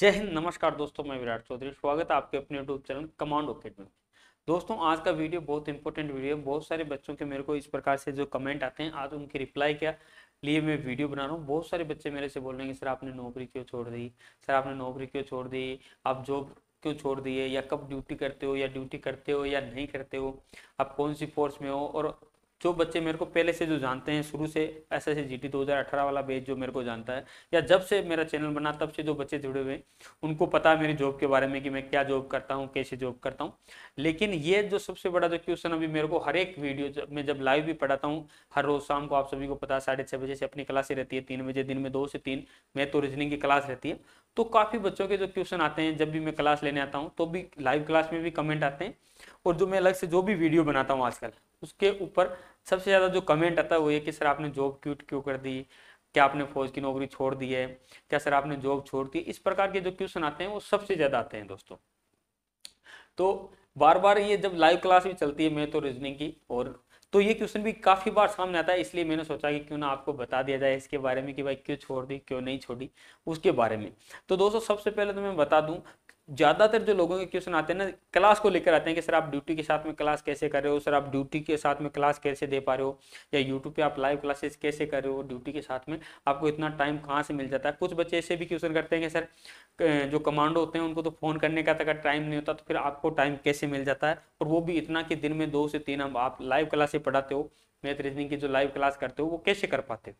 जय हिंद नमस्कार दोस्तों मैं विराट चौधरी स्वागत है आपके अपने यूट्यूब चैनल कमांड अकेडमी दोस्तों आज का वीडियो बहुत इंपॉर्टेंट वीडियो है बहुत सारे बच्चों के मेरे को इस प्रकार से जो कमेंट आते हैं आज उनकी रिप्लाई क्या लिए मैं वीडियो बना रहा हूँ बहुत सारे बच्चे मेरे से बोल रहे हैं कि सर आपने नौकरी क्यों छोड़ दी सर आपने नौकरी क्यों छोड़ दी आप जॉब क्यों छोड़ दिए या कब ड्यूटी करते हो या ड्यूटी करते हो या नहीं करते हो आप कौन सी फोर्स में हो और जो बच्चे मेरे को पहले से जो जानते हैं शुरू से एस एस जी टी दो वाला बेच जो मेरे को जानता है या जब से मेरा चैनल बना तब से जो बच्चे जुड़े हुए उनको पता है मेरी जॉब के बारे में कि मैं क्या जॉब करता हूँ कैसे जॉब करता हूँ लेकिन ये जो सबसे बड़ा जो क्वेश्चन अभी मेरे को हर एक वीडियो में जब लाइव भी पढ़ाता हूँ हर रोज शाम को आप सभी को पता है साढ़े बजे से अपनी क्लासें रहती है तीन बजे दिन में दो से तीन मैं तो रीजनिंग की क्लास रहती है तो काफ़ी बच्चों के जो क्वेश्चन आते हैं जब भी मैं क्लास लेने आता हूँ तो भी लाइव क्लास में भी कमेंट आते हैं और जो मैं अलग से जो भी वीडियो बनाता हूँ आजकल उसके ऊपर सबसे ज़्यादा जो कमेंट आता है वो ये कि सर आपने जॉब क्यूट क्यों कर दी क्या आपने फौज की नौकरी छोड़ दी है क्या सर आपने जॉब छोड़ दी इस प्रकार के जो क्वेश्चन आते हैं वो सबसे ज़्यादा आते हैं दोस्तों तो बार बार ये जब लाइव क्लास भी चलती है मैं तो रीजनिंग की और तो ये क्वेश्चन भी काफ़ी बार सामने आता है इसलिए मैंने सोचा कि क्यों ना आपको बता दिया जाए इसके बारे में कि भाई क्यों छोड़ दी क्यों नहीं छोड़ी उसके बारे में तो दोस्तों सबसे पहले तो मैं बता दूं ज़्यादातर जो लोगों के क्वेश्चन आते हैं ना क्लास को लेकर आते हैं कि सर आप ड्यूटी के साथ में क्लास कैसे कर रहे हो सर आप ड्यूटी के साथ में क्लास कैसे दे पा रहे हो या यूट्यूब पे आप लाइव क्लासेस कैसे कर रहे हो ड्यूटी के साथ में आपको इतना टाइम कहाँ से मिल जाता है कुछ बच्चे ऐसे भी क्वेश्चन करते हैं कि सर जो कमांडो होते हैं उनको तो फ़ोन करने का तक टाइम नहीं होता तो फिर आपको टाइम कैसे मिल जाता है और वो भी इतना कि दिन में दो से तीन आप लाइव क्लासे पढ़ाते हो मैथ रीजनिंग की जो लाइव क्लास करते हो वो कैसे कर पाते हो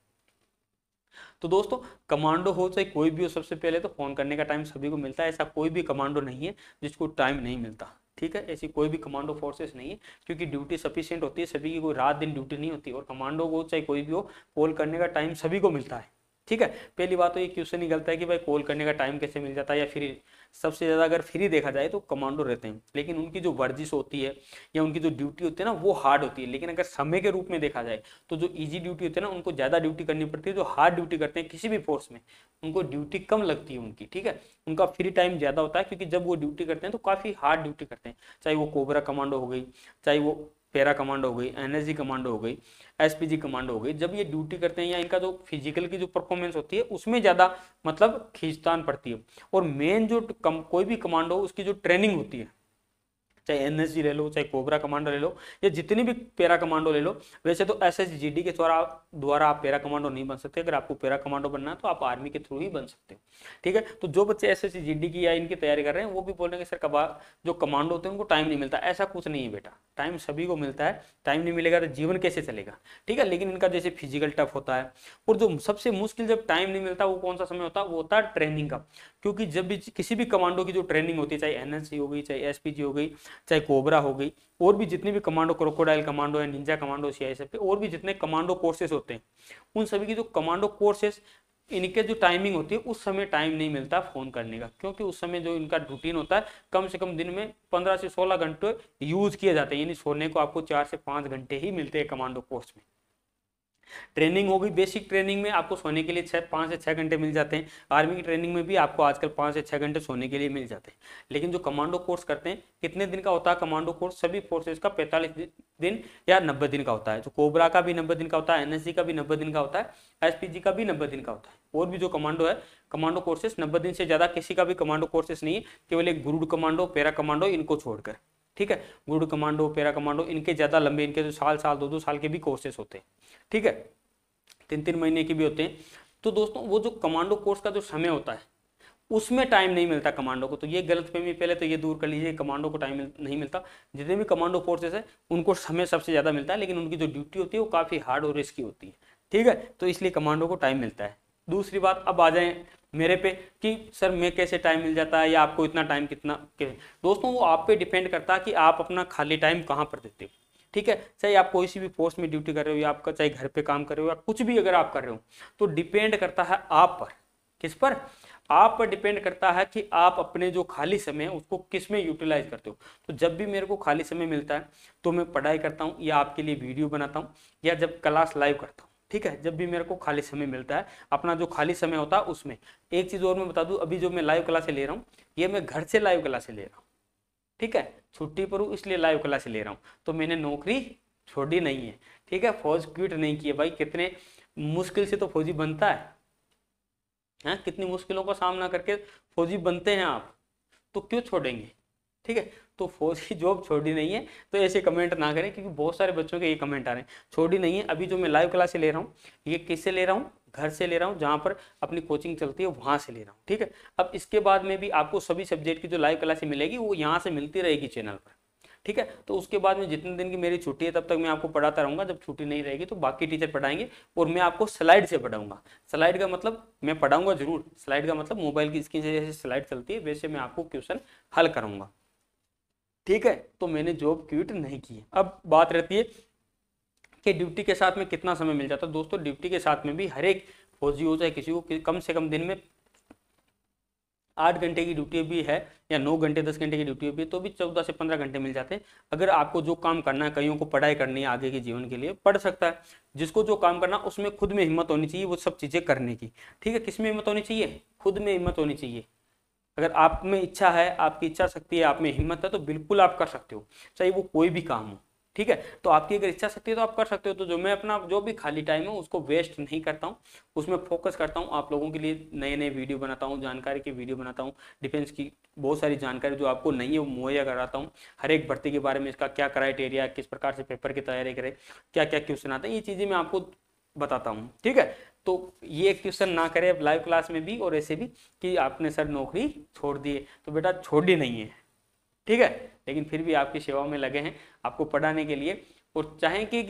तो दोस्तों कमांडो हो चाहे कोई भी हो सबसे पहले तो फ़ोन करने का टाइम सभी को मिलता है ऐसा कोई भी कमांडो नहीं है जिसको टाइम नहीं मिलता ठीक है ऐसी कोई भी कमांडो फोर्सेस नहीं है क्योंकि ड्यूटी सफिशियंट होती है सभी की कोई रात दिन ड्यूटी नहीं होती और कमांडो हो चाहे कोई भी हो कॉल करने का टाइम सभी को मिलता है ठीक है पहली बात तो ये क्वेश्चन ही है कि भाई कॉल करने का टाइम कैसे मिल जाता है या फ्री सबसे ज़्यादा अगर फ्री देखा जाए तो कमांडो रहते हैं लेकिन उनकी जो वर्जिश होती है या उनकी जो ड्यूटी होती है ना वो हार्ड होती है लेकिन अगर समय के रूप में देखा जाए तो जो ईजी ड्यूटी होती है ना उनको ज़्यादा ड्यूटी करनी पड़ती है जो हार्ड ड्यूटी करते हैं किसी भी फोर्स में उनको ड्यूटी कम लगती है उनकी ठीक है उनका फ्री टाइम ज़्यादा होता है क्योंकि जब वो ड्यूटी करते हैं तो काफ़ी हार्ड ड्यूटी करते हैं चाहे वो कोबरा कमांडो हो गई चाहे वो पैरा कमांड हो गई एनएसजी कमांड हो गई एसपीजी कमांड हो गई जब ये ड्यूटी करते हैं या इनका जो फिजिकल की जो परफॉर्मेंस होती है उसमें ज़्यादा मतलब खींचतान पड़ती है और मेन जो कम, कोई भी कमांड हो उसकी जो ट्रेनिंग होती है चाहे एन ले लो चाहे कोबरा कमांडो ले लो या जितनी भी पेरा कमांडो ले लो वैसे तो एस एस जी डी के द्वारा द्वारा आप पेरा कमांडो नहीं बन सकते अगर आपको पेरा कमांडो बनना है तो आप आर्मी के थ्रू ही बन सकते हो ठीक है तो जो बच्चे एस एस जी डी की या इनकी तैयारी कर रहे हैं वो भी बोल रहे हैं सर कबा जो कमांडो होते हैं उनको टाइम नहीं मिलता ऐसा कुछ नहीं है बेटा टाइम सभी को मिलता है टाइम नहीं मिलेगा तो जीवन कैसे चलेगा ठीक है लेकिन इनका जैसे फिजिकल टफ होता है और जो सबसे मुश्किल जब टाइम नहीं मिलता वो कौन सा समय होता है वो होता है ट्रेनिंग का क्योंकि जब भी किसी भी कमांडो की जो ट्रेनिंग होती है चाहे एनएससी हो गई चाहे जी हो गई चाहे कोबरा हो गई और भी जितने भी कमांडो क्रोकोडाइल कमांडो है निंजा कमांडो आई और भी जितने कमांडो कोर्सेस होते हैं उन सभी की जो कमांडो कोर्सेस इनके जो टाइमिंग होती है उस समय टाइम नहीं मिलता फोन करने का क्योंकि उस समय जो इनका रूटीन होता है कम से कम दिन में पंद्रह से सोलह घंटे यूज किए जाते हैं यानी सोने को आपको चार से पांच घंटे ही मिलते हैं कमांडो कोर्स में ट्रेनिंग होगी बेसिक ट्रेनिंग में आपको सोने के लिए छः पाँच से छः घंटे मिल जाते हैं आर्मी की ट्रेनिंग में भी आपको आजकल पाँच से छः घंटे सोने के लिए मिल जाते हैं लेकिन जो कमांडो कोर्स करते हैं कितने दिन का होता है कमांडो कोर्स सभी फोर्सेज का पैंतालीस दिन या नब्बे दिन का होता है जो कोबरा का भी नब्बे दिन का होता है एनएससी का भी नब्बे दिन का होता है एस का भी नब्बे दिन का होता है और भी जो कमांडो है कमांडो कोर्सेस नब्बे दिन से ज़्यादा किसी का भी कमांडो कोर्सेस नहीं है केवल एक गुरुड कमांडो पैरा कमांडो इनको छोड़कर ठीक है गुड कमांडो पेरा कमांडो इनके ज़्यादा लंबे इनके तो साल साल दो दो साल के भी कोर्सेस होते हैं ठीक है तीन तीन महीने के भी होते हैं तो दोस्तों वो जो कमांडो कोर्स का जो समय होता है उसमें टाइम नहीं मिलता कमांडो को तो ये गलत फहमी पहले तो ये दूर कर लीजिए कमांडो को टाइम नहीं मिलता जितने भी कमांडो फोर्सेस है उनको समय सबसे ज़्यादा मिलता है लेकिन उनकी जो ड्यूटी होती है वो काफ़ी हार्ड और रिस्की होती है ठीक है तो इसलिए कमांडो को टाइम मिलता है दूसरी बात अब आ जाए मेरे पे कि सर मैं कैसे टाइम मिल जाता है या आपको इतना टाइम कितना दोस्तों वो आप पे डिपेंड करता है कि आप अपना खाली टाइम कहाँ पर देते हो ठीक है चाहे आप कोई सी भी पोस्ट में ड्यूटी कर रहे हो या आपका चाहे घर पे काम कर रहे हो या कुछ भी अगर आप कर रहे हो तो डिपेंड करता है आप पर किस पर आप पर डिपेंड करता है कि आप अपने जो खाली समय है उसको किस में यूटिलाइज करते हो तो जब भी मेरे को खाली समय मिलता है तो मैं पढ़ाई करता हूँ या आपके लिए वीडियो बनाता हूँ या जब क्लास लाइव करता हूँ ठीक है जब भी मेरे को खाली समय मिलता है अपना जो खाली समय होता है उसमें एक चीज़ और मैं बता दू अभी जो मैं लाइव क्लासे ले रहा हूँ ये मैं घर से लाइव क्लासे ले रहा हूँ ठीक है छुट्टी पर हूँ इसलिए लाइव क्लासे ले रहा हूँ तो मैंने नौकरी छोड़ी नहीं है ठीक है फौज क्विट नहीं किया भाई कितने मुश्किल से तो फौजी बनता है हैं हाँ, कितनी मुश्किलों का सामना करके फौजी बनते हैं आप तो क्यों छोड़ेंगे ठीक है तो फौज की जॉब छोड़ी नहीं है तो ऐसे कमेंट ना करें क्योंकि बहुत सारे बच्चों के ये कमेंट आ रहे हैं छोड़ी नहीं है अभी जो मैं लाइव क्लासे ले रहा हूँ ये किससे ले रहा हूँ घर से ले रहा हूँ जहाँ पर अपनी कोचिंग चलती है वहाँ से ले रहा हूँ ठीक है अब इसके बाद में भी आपको सभी सब्जेक्ट की जो लाइव क्लासे मिलेगी वो यहाँ से मिलती रहेगी चैनल पर ठीक है तो उसके बाद में जितने दिन की मेरी छुट्टी है तब तक मैं आपको पढ़ाता रहूंगा जब छुट्टी नहीं रहेगी तो बाकी टीचर पढ़ाएंगे और मैं आपको स्लाइड से पढ़ाऊंगा स्लाइड का मतलब मैं पढ़ाऊंगा जरूर स्लाइड का मतलब मोबाइल की स्क्रीन से जैसे स्लाइड चलती है वैसे मैं आपको क्वेश्चन हल करूंगा ठीक है तो मैंने जॉब क्विट नहीं की अब बात रहती है कि ड्यूटी के साथ में कितना समय मिल जाता है दोस्तों ड्यूटी के साथ में भी हर एक फौजी हो चाहे किसी को कम से कम दिन में आठ घंटे की ड्यूटी भी है या नौ घंटे दस घंटे की ड्यूटी भी है तो भी चौदह से पंद्रह घंटे मिल जाते हैं अगर आपको जो काम करना है कईयों को पढ़ाई करनी है आगे के जीवन के लिए पढ़ सकता है जिसको जो काम करना उसमें खुद में हिम्मत होनी चाहिए वो सब चीज़ें करने की ठीक है किस में हिम्मत होनी चाहिए खुद में हिम्मत होनी चाहिए अगर आप में इच्छा है आपकी इच्छा शक्ति है आप में हिम्मत है तो बिल्कुल आप कर सकते हो चाहे वो कोई भी काम हो ठीक है तो आपकी अगर इच्छा शक्ति है तो आप कर सकते हो तो जो मैं अपना जो भी खाली टाइम है उसको वेस्ट नहीं करता हूँ उसमें फोकस करता हूँ आप लोगों के लिए नए नए वीडियो बनाता हूँ जानकारी की वीडियो बनाता हूँ डिफेंस की बहुत सारी जानकारी जो आपको नहीं है वो मुहैया कराता हूँ हर एक भर्ती के बारे में इसका क्या क्राइटेरिया किस प्रकार से पेपर की तैयारी करें क्या क्या क्वेश्चन आता है ये चीज़ें मैं आपको बताता हूँ ठीक है तो ये क्वेश्चन ना करें लाइव क्लास में भी और ऐसे भी कि आपने सर नौकरी छोड़ दी है तो बेटा छोड़ी नहीं है ठीक है लेकिन फिर भी आपकी सेवा में लगे हैं आपको पढ़ाने के लिए और चाहें कि,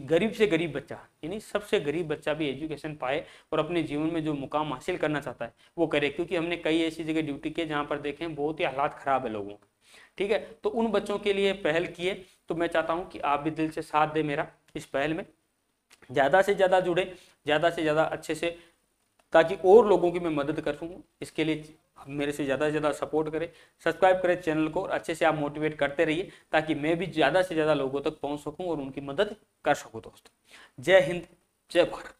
गरीब से गरीब बच्चा यानी सबसे गरीब बच्चा भी एजुकेशन पाए और अपने जीवन में जो मुकाम हासिल करना चाहता है वो करे क्योंकि हमने कई ऐसी जगह ड्यूटी किए जहाँ पर देखें बहुत ही हालात खराब है लोगों के ठीक है तो उन बच्चों के लिए पहल किए तो मैं चाहता हूँ कि आप भी दिल से साथ दें मेरा इस पहल में ज़्यादा से ज़्यादा जुड़े ज़्यादा से ज़्यादा अच्छे से ताकि और लोगों की मैं मदद कर सकूँ इसके लिए मेरे से ज़्यादा से ज़्यादा सपोर्ट करें सब्सक्राइब करें चैनल को और अच्छे से आप मोटिवेट करते रहिए ताकि मैं भी ज़्यादा से ज़्यादा लोगों तक पहुँच सकूँ और उनकी मदद कर सकूँ दोस्तों जय हिंद जय भारत